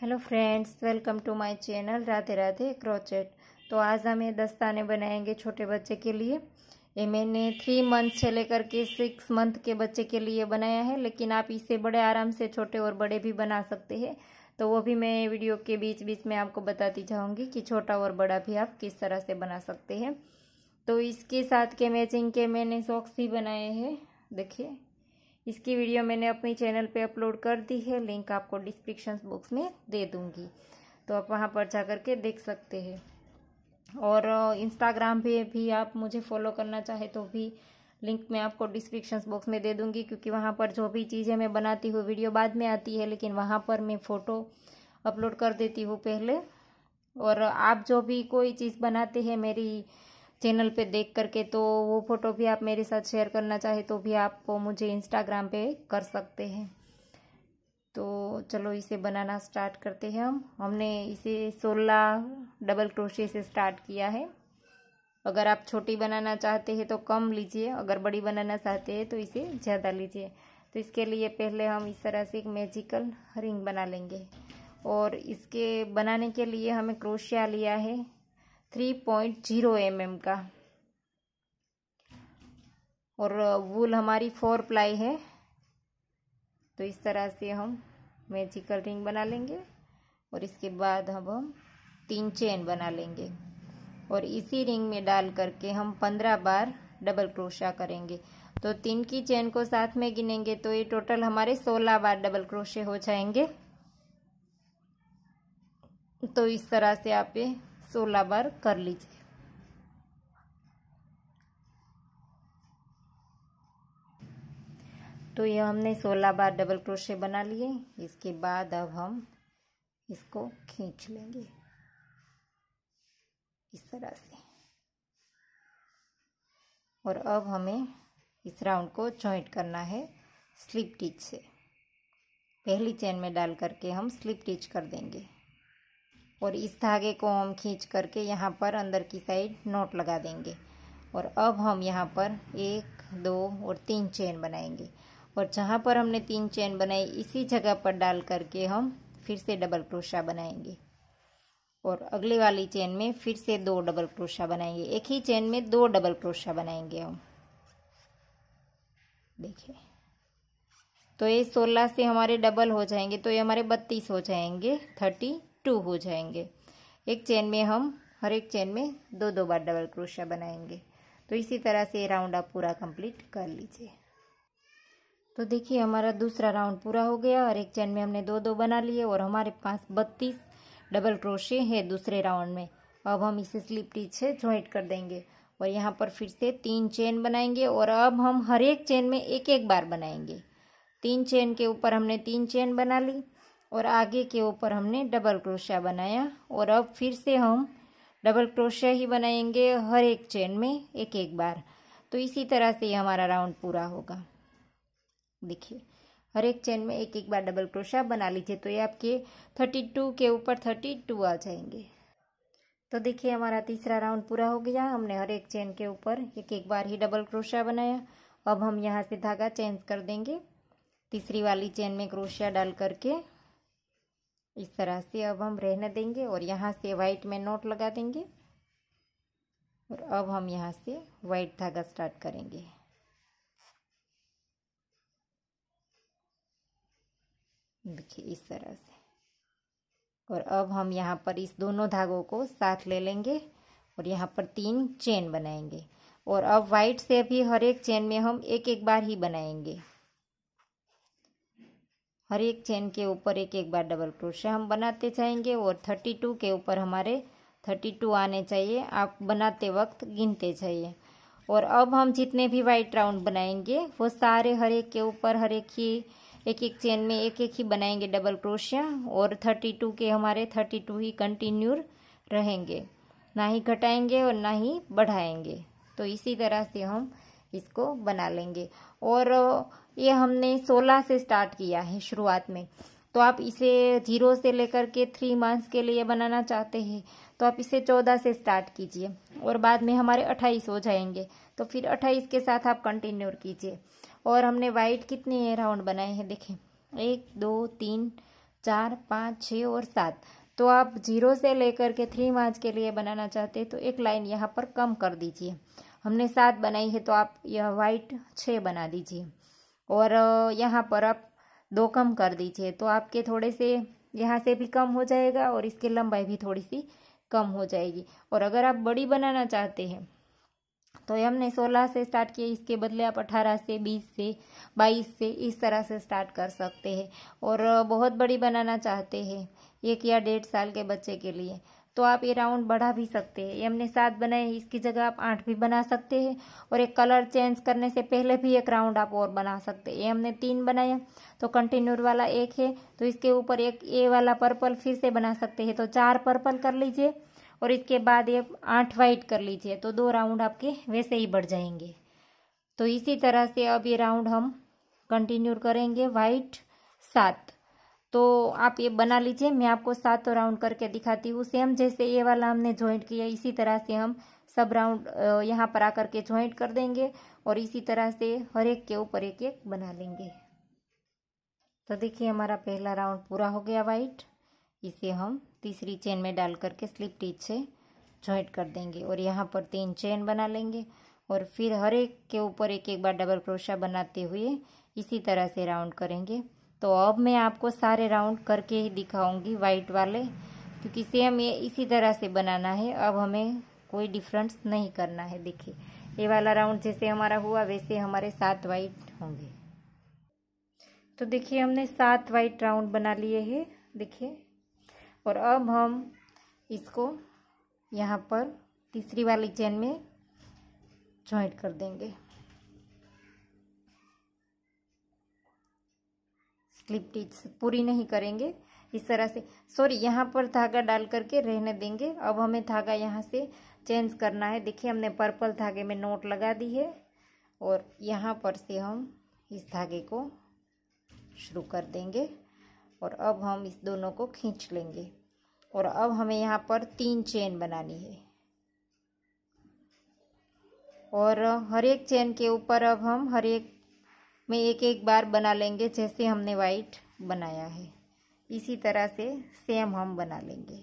hello friends welcome to my channel Radhe Radhe crochet तो आज हम ये दस्ताने बनाएंगे छोटे बच्चे के लिए ये मैंने थ्री मंथ से लेकर के सिक्स मंथ के बच्चे के लिए बनाया है लेकिन आप इसे बड़े आराम से छोटे और बड़े भी बना सकते हैं तो वो भी मैं वीडियो के बीच बीच में आपको बताती जाऊँगी कि छोटा और बड़ा भी आप किस तरह से बना सकते हैं तो इसके साथ के मैचिंग के मैंने सॉक्स भी बनाए हैं देखिए इसकी वीडियो मैंने अपने चैनल पे अपलोड कर दी है लिंक आपको डिस्क्रिप्शन बॉक्स में दे दूँगी तो आप वहाँ पर जा कर के देख सकते हैं और इंस्टाग्राम पे भी आप मुझे फॉलो करना चाहे तो भी लिंक मैं आपको डिस्क्रिप्शन बॉक्स में दे दूंगी क्योंकि वहाँ पर जो भी चीज़ें मैं बनाती हूँ वीडियो बाद में आती है लेकिन वहाँ पर मैं फ़ोटो अपलोड कर देती हूँ पहले और आप जो भी कोई चीज़ बनाते हैं मेरी चैनल पे देख करके तो वो फ़ोटो भी आप मेरे साथ शेयर करना चाहे तो भी आप मुझे इंस्टाग्राम पे कर सकते हैं तो चलो इसे बनाना स्टार्ट करते हैं हम हमने इसे सोलह डबल क्रोशे से स्टार्ट किया है अगर आप छोटी बनाना चाहते हैं तो कम लीजिए अगर बड़ी बनाना चाहते हैं तो इसे ज़्यादा लीजिए तो इसके लिए पहले हम इस तरह से एक मैजिकल रिंग बना लेंगे और इसके बनाने के लिए हमें क्रोशिया लिया है three point zero M M का और वूल हमारी फोर प्लाई है तो इस तरह से हम मैजिकल रिंग बना लेंगे और इसके बाद हम हम तीन चेन बना लेंगे और इसी रिंग में डाल करके हम पंद्रह बार डबल क्रोशा करेंगे तो तीन की चेन को साथ में गिनेंगे तो ये टोटल हमारे सोलह बार डबल क्रोशे हो जाएंगे तो इस तरह से आप ये सोलह बार कर लीजिए तो ये हमने सोलह बार डबल क्रोशे बना लिए इसके बाद अब हम इसको खींच लेंगे इस तरह से और अब हमें इस राउंड को जॉइंट करना है स्लिप टिच से पहली चेन में डाल करके हम स्लिप टिच कर देंगे और इस धागे को हम खींच करके यहाँ पर अंदर की साइड नोट लगा देंगे और अब हम यहाँ पर एक दो और तीन चेन बनाएंगे और जहाँ पर हमने तीन चेन बनाई इसी जगह पर डाल करके हम फिर से डबल क्रोशा बनाएंगे और अगली वाली चेन में फिर से दो डबल क्रोशा बनाएंगे एक ही चेन में दो डबल क्रोशा बनाएंगे हम देखिए तो ये सोलह से हमारे डबल हो जाएंगे तो ये हमारे बत्तीस हो जाएंगे थर्टी टू हो जाएंगे एक चेन में हम हर एक चेन में दो दो बार डबल क्रोशिया बनाएंगे तो इसी तरह से राउंड आप पूरा कंप्लीट कर लीजिए तो देखिए हमारा दूसरा राउंड पूरा हो गया और एक चेन में हमने दो दो बना लिए और हमारे पास बत्तीस डबल क्रोशे है दूसरे राउंड में अब हम इसे स्लिप टीच से ज्वाइंट कर देंगे और यहाँ पर फिर से तीन चेन बनाएंगे और अब हम हर एक चेन में एक एक बार बनाएंगे तीन चेन के ऊपर हमने तीन चेन बना ली और आगे के ऊपर हमने डबल क्रोशिया बनाया और अब फिर से हम डबल क्रोशिया ही बनाएंगे हर एक चेन में एक एक बार तो इसी तरह से हमारा राउंड पूरा होगा देखिए हर एक चेन में एक एक बार डबल क्रोशा बना लीजिए तो ये आपके थर्टी टू के ऊपर थर्टी टू आ जाएंगे तो देखिए हमारा तीसरा राउंड पूरा हो गया हमने हर एक चेन के ऊपर एक एक बार ही डबल क्रोशा बनाया अब हम यहाँ से धागा चेंज कर देंगे तीसरी वाली चेन में क्रोशिया डाल करके इस तरह से अब हम रहने देंगे और यहाँ से वाइट में नोट लगा देंगे और अब हम यहाँ से वाइट धागा स्टार्ट करेंगे देखिए इस तरह से और अब हम यहाँ पर इस दोनों धागों को साथ ले लेंगे और यहाँ पर तीन चेन बनाएंगे और अब वाइट से भी हर एक चेन में हम एक एक बार ही बनाएंगे हर एक चेन के ऊपर एक एक बार डबल क्रोशिया हम बनाते जाएंगे और थर्टी टू के ऊपर हमारे थर्टी टू आने चाहिए आप बनाते वक्त गिनते जाइए और अब हम जितने भी वाइट राउंड बनाएंगे वो सारे हर एक के ऊपर हर एक ही एक एक चेन में एक एक ही बनाएंगे डबल क्रोशिया और थर्टी टू के हमारे थर्टी टू ही कंटिन्यू रहेंगे ना ही घटाएंगे और ना ही बढ़ाएंगे तो इसी तरह से हम इसको बना लेंगे और ये हमने सोलह से स्टार्ट किया है शुरुआत में तो आप इसे जीरो से लेकर के थ्री मंथ्स के लिए बनाना चाहते हैं तो आप इसे चौदह से स्टार्ट कीजिए और बाद में हमारे अट्ठाईस हो जाएंगे तो फिर अट्ठाईस के साथ आप कंटिन्यू कीजिए और हमने वाइट कितने राउंड बनाए हैं देखें एक दो तीन चार पाँच छः और सात तो आप जीरो से लेकर के थ्री मार्च के लिए बनाना चाहते हैं तो एक लाइन यहाँ पर कम कर दीजिए हमने सात बनाई है तो आप यह वाइट छः बना दीजिए और यहाँ पर आप दो कम कर दीजिए तो आपके थोड़े से यहाँ से भी कम हो जाएगा और इसकी लंबाई भी थोड़ी सी कम हो जाएगी और अगर आप बड़ी बनाना चाहते हैं तो हमने 16 से स्टार्ट किया इसके बदले आप 18 से 20 से 22 से इस तरह से स्टार्ट कर सकते हैं और बहुत बड़ी बनाना चाहते हैं एक या डेढ़ साल के बच्चे के लिए तो आप ये राउंड बढ़ा भी सकते हैं ये हमने सात बनाए इसकी जगह आप आठ भी बना सकते हैं और एक कलर चेंज करने से पहले भी एक राउंड आप और बना सकते हैं ये हमने तीन बनाया तो कंटिन्यूर वाला एक है तो इसके ऊपर एक ए वाला पर्पल फिर से बना सकते हैं तो चार पर्पल कर लीजिए और इसके बाद ये आठ वाइट कर लीजिए तो दो राउंड आपके वैसे ही बढ़ जाएंगे तो इसी तरह से अब ये राउंड हम कंटिन्यू करेंगे वाइट सात तो आप ये बना लीजिए मैं आपको सातों राउंड करके दिखाती हूँ सेम जैसे ये वाला हमने ज्वाइंट किया इसी तरह से हम सब राउंड यहाँ पर आकर के ज्वाइंट कर देंगे और इसी तरह से हर एक के ऊपर एक एक बना लेंगे तो देखिए हमारा पहला राउंड पूरा हो गया वाइट इसे हम तीसरी चेन में डाल करके स्लिप टीच से ज्वाइंट कर देंगे और यहाँ पर तीन चेन बना लेंगे और फिर हर एक के ऊपर एक एक बार डबल क्रोशा बनाते हुए इसी तरह से राउंड करेंगे तो अब मैं आपको सारे राउंड करके ही दिखाऊंगी वाइट वाले क्योंकि सेम ये इसी तरह से बनाना है अब हमें कोई डिफरेंस नहीं करना है देखिए ये वाला राउंड जैसे हमारा हुआ वैसे हमारे सात वाइट होंगे तो देखिए हमने सात वाइट राउंड बना लिए है देखिए और अब हम इसको यहाँ पर तीसरी वाली चेन में जॉइंट कर देंगे स्लिप स्टिच पूरी नहीं करेंगे इस तरह से सॉरी यहाँ पर धागा डाल करके रहने देंगे अब हमें धागा यहाँ से चेंज करना है देखिए हमने पर्पल धागे में नोट लगा दी है और यहाँ पर से हम इस धागे को शुरू कर देंगे और अब हम इस दोनों को खींच लेंगे और अब हमें यहाँ पर तीन चेन बनानी है और हर एक चेन के ऊपर अब हम हर एक में एक एक बार बना लेंगे जैसे हमने वाइट बनाया है इसी तरह से सेम हम बना लेंगे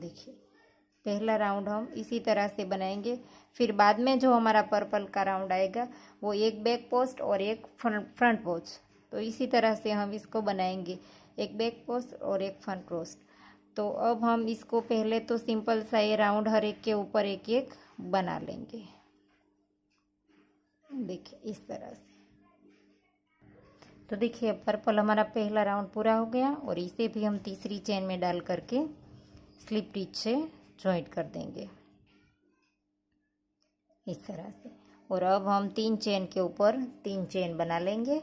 देखिए पहला राउंड हम इसी तरह से बनाएंगे फिर बाद में जो हमारा पर्पल का राउंड आएगा वो एक बैक पोस्ट और एक फ्रंट पोस्ट तो इसी तरह से हम इसको बनाएंगे एक बैक पोस्ट और एक फ्रंट पोस्ट तो अब हम इसको पहले तो सिंपल सा ये राउंड हर एक के ऊपर एक एक बना लेंगे देखिए इस तरह से तो देखिए पर्पल हमारा पहला राउंड पूरा हो गया और इसे भी हम तीसरी चेन में डाल करके स्लिप टिच से ज्वाइंट कर देंगे इस तरह से और अब हम तीन चेन के ऊपर तीन चेन बना लेंगे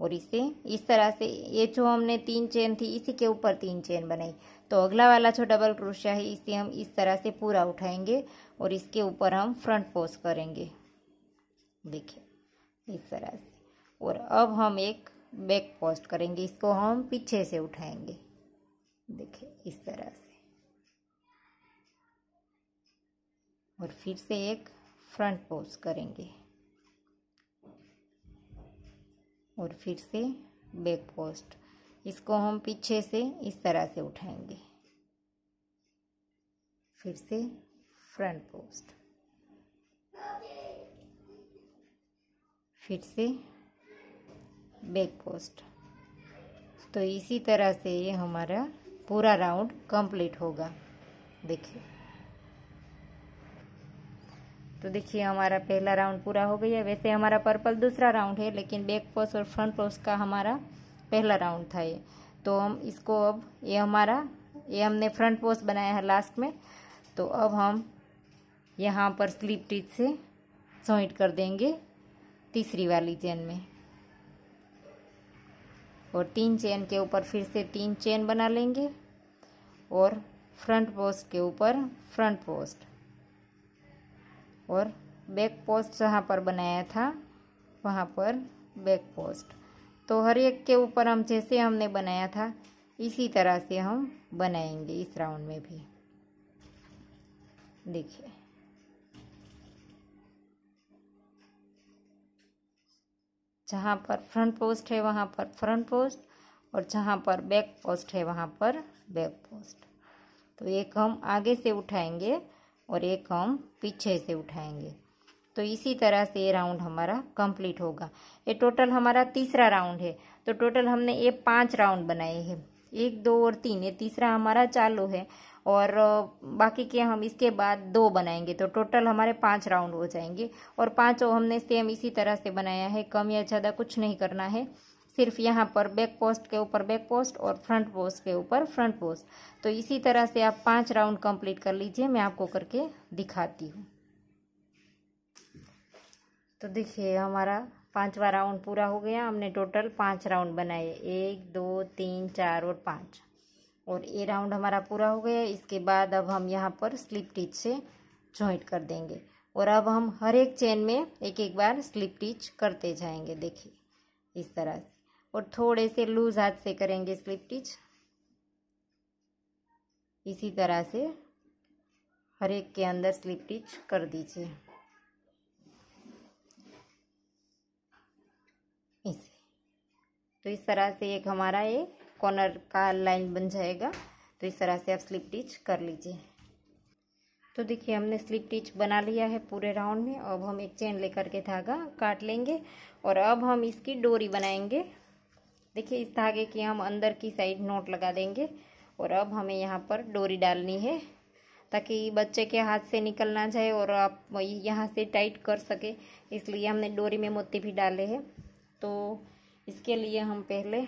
और इसे इस तरह से ये जो हमने तीन चेन थी इसी के ऊपर तीन चेन बनाई तो अगला वाला जो डबल क्रोशिया है इसे हम इस तरह से पूरा उठाएंगे और इसके ऊपर हम फ्रंट पोस्ट करेंगे देखिए इस तरह से और अब हम एक बैक पोस्ट करेंगे इसको हम पीछे से उठाएंगे देखिए इस तरह से और फिर से एक फ्रंट पोस्ट करेंगे और फिर से बैक पोस्ट इसको हम पीछे से इस तरह से उठाएंगे फिर से फ्रंट पोस्ट फिर से बैक पोस्ट तो इसी तरह से ये हमारा पूरा राउंड कंप्लीट होगा देखिए तो देखिए हमारा पहला राउंड पूरा हो गया वैसे हमारा पर्पल दूसरा राउंड है लेकिन बैक पोस्ट और फ्रंट पोस्ट का हमारा पहला राउंड था ये तो हम इसको अब ये हमारा ये हमने फ्रंट पोस्ट बनाया है लास्ट में तो अब हम यहाँ पर स्लीप टिच से जॉइंट कर देंगे तीसरी वाली चेन में और तीन चेन के ऊपर फिर से तीन चेन बना लेंगे और फ्रंट पोस्ट के ऊपर फ्रंट पोस्ट और बैक पोस्ट जहाँ पर बनाया था वहाँ पर बैक पोस्ट तो हर एक के ऊपर हम जैसे हमने बनाया था इसी तरह से हम बनाएंगे इस राउंड में भी देखिए जहाँ पर फ्रंट पोस्ट है वहाँ पर फ्रंट पोस्ट और जहाँ पर बैक पोस्ट है वहाँ पर बैक पोस्ट तो एक हम आगे से उठाएंगे और एक हम पीछे से उठाएंगे तो इसी तरह से ये राउंड हमारा कंप्लीट होगा ये टोटल हमारा तीसरा राउंड है तो टोटल हमने ये पांच राउंड बनाए हैं एक दो और तीन ये तीसरा हमारा चालू है और बाकी के हम इसके बाद दो बनाएंगे तो टोटल हमारे पाँच राउंड हो जाएंगे और पांचों हमने सेम इसी तरह से बनाया है कम या ज़्यादा कुछ नहीं करना है सिर्फ यहाँ पर बैक पोस्ट के ऊपर बैक पोस्ट और फ्रंट पोस्ट के ऊपर फ्रंट पोस्ट तो इसी तरह से आप पांच राउंड कंप्लीट कर लीजिए मैं आपको करके दिखाती हूँ तो देखिए हमारा पांचवा राउंड पूरा हो गया हमने टोटल पाँच राउंड बनाए एक दो तीन चार और पाँच और ए राउंड हमारा पूरा हो गया इसके बाद अब हम यहाँ पर स्लिप टिच से जॉइंट कर देंगे और अब हम हर एक चेन में एक एक बार स्लिप टिच करते जाएंगे देखिए इस तरह से और थोड़े से लूज हाथ से करेंगे स्लिप टिच इसी तरह से हर एक के अंदर स्लिप टिच कर दीजिए इस तो इस तरह से एक हमारा ये कॉर्नर का लाइन बन जाएगा तो इस तरह से आप स्लिप टिच कर लीजिए तो देखिए हमने स्लिप टिच बना लिया है पूरे राउंड में अब हम एक चेन लेकर के धागा काट लेंगे और अब हम इसकी डोरी बनाएंगे देखिए इस धागे की हम अंदर की साइड नोट लगा देंगे और अब हमें यहाँ पर डोरी डालनी है ताकि बच्चे के हाथ से निकल ना जाए और आप यहाँ से टाइट कर सके इसलिए हमने डोरी में मोती भी डाले हैं तो इसके लिए हम पहले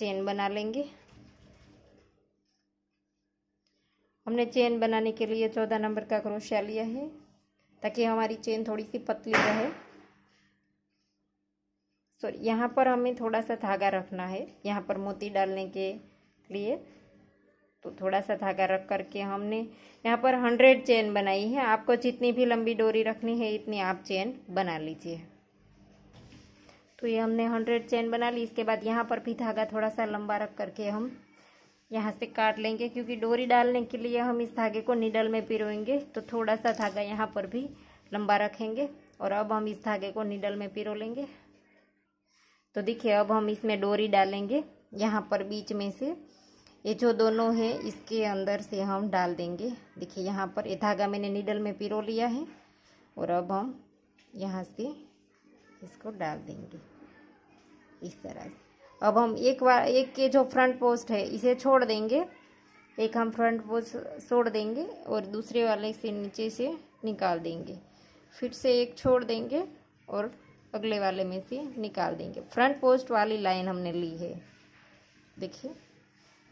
चेन बना लेंगे हमने चेन बनाने के लिए चौदह नंबर का क्रोशिया लिया है ताकि हमारी चेन थोड़ी सी पतली रहे तो यहाँ पर हमें थोड़ा सा धागा रखना है यहाँ पर मोती डालने के लिए तो थोड़ा सा धागा रख करके हमने यहाँ पर हंड्रेड चेन बनाई है आपको जितनी भी लंबी डोरी रखनी है इतनी आप चेन बना लीजिए तो ये हमने हंड्रेड चेन बना ली इसके बाद यहाँ पर भी धागा थोड़ा सा लंबा रख करके हम यहाँ से काट लेंगे क्योंकि डोरी डालने के लिए हम इस धागे को निडल में पिरोएंगे तो थोड़ा सा धागा यहाँ पर भी लंबा रखेंगे और अब हम इस धागे को निडल में पिरो लेंगे तो देखिए अब हम इसमें डोरी डालेंगे यहाँ पर बीच में से ये जो दोनों है इसके अंदर से हम डाल देंगे देखिए यहाँ पर ये धागा मैंने निडल में पिरो लिया है और अब हम यहाँ से इसको डाल देंगे इस तरह से अब हम एक बार एक के जो फ्रंट पोस्ट है इसे छोड़ देंगे एक हम फ्रंट पोस्ट छोड़ देंगे और दूसरे वाले से नीचे से निकाल देंगे फिर से एक छोड़ देंगे और अगले वाले में से निकाल देंगे फ्रंट पोस्ट वाली लाइन हमने ली है देखिए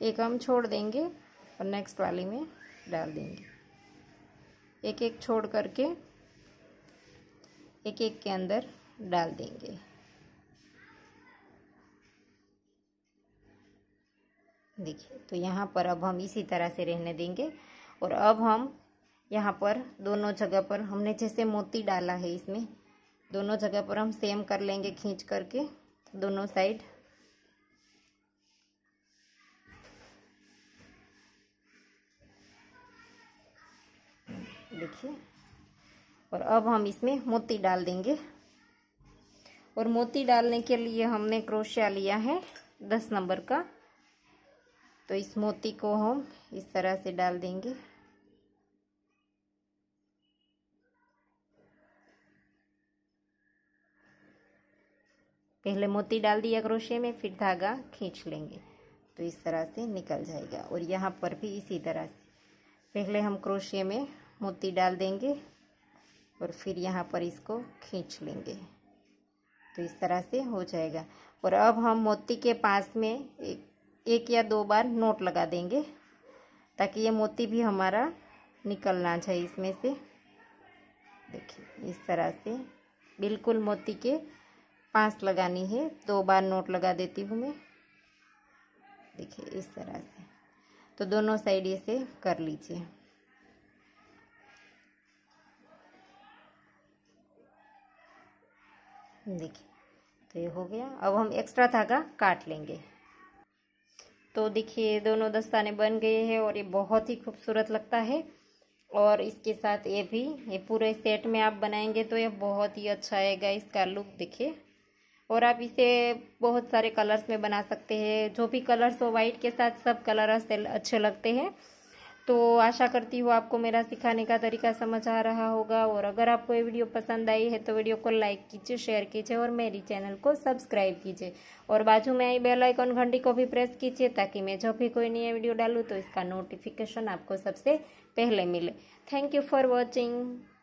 एक हम छोड़ देंगे और नेक्स्ट वाली में डाल देंगे एक एक छोड़ करके एक एक के अंदर डाल देंगे देखिए तो यहाँ पर अब हम इसी तरह से रहने देंगे और अब हम यहाँ पर दोनों जगह पर हमने जैसे मोती डाला है इसमें दोनों जगह पर हम सेम कर लेंगे खींच करके दोनों साइड देखिए और अब हम इसमें मोती डाल देंगे और मोती डालने के लिए हमने क्रोशिया लिया है दस नंबर का तो इस मोती को हम इस तरह से डाल देंगे पहले मोती डाल दिया क्रोशे में फिर धागा खींच लेंगे तो इस तरह से निकल जाएगा और यहाँ पर भी इसी तरह से पहले हम क्रोशे में मोती डाल देंगे और फिर यहाँ पर इसको खींच लेंगे तो इस तरह से हो जाएगा और अब हम मोती के पास में एक एक या दो बार नोट लगा देंगे ताकि ये मोती भी हमारा निकलना चाहिए इसमें से देखिए इस तरह से बिल्कुल मोती के पांच लगानी है दो बार नोट लगा देती हूँ मैं देखिए इस तरह से तो दोनों साइड ये से कर लीजिए देखिए तो ये हो गया अब हम एक्स्ट्रा धागा काट लेंगे तो देखिए दोनों दस्ताने बन गए हैं और ये बहुत ही खूबसूरत लगता है और इसके साथ ये भी ये पूरे सेट में आप बनाएंगे तो ये बहुत ही अच्छा आएगा इसका लुक देखिए और आप इसे बहुत सारे कलर्स में बना सकते हैं जो भी कलर्स हो वाइट के साथ सब कलर अच्छे लगते हैं तो आशा करती हूँ आपको मेरा सिखाने का तरीका समझ आ रहा होगा और अगर आपको ये वीडियो पसंद आई है तो वीडियो को लाइक कीजिए शेयर कीजिए और मेरी चैनल को सब्सक्राइब कीजिए और बाजू में आई बेल आइकॉन घंटी को भी प्रेस कीजिए ताकि मैं जब भी कोई नया वीडियो डालूँ तो इसका नोटिफिकेशन आपको सबसे पहले मिले थैंक यू फॉर वॉचिंग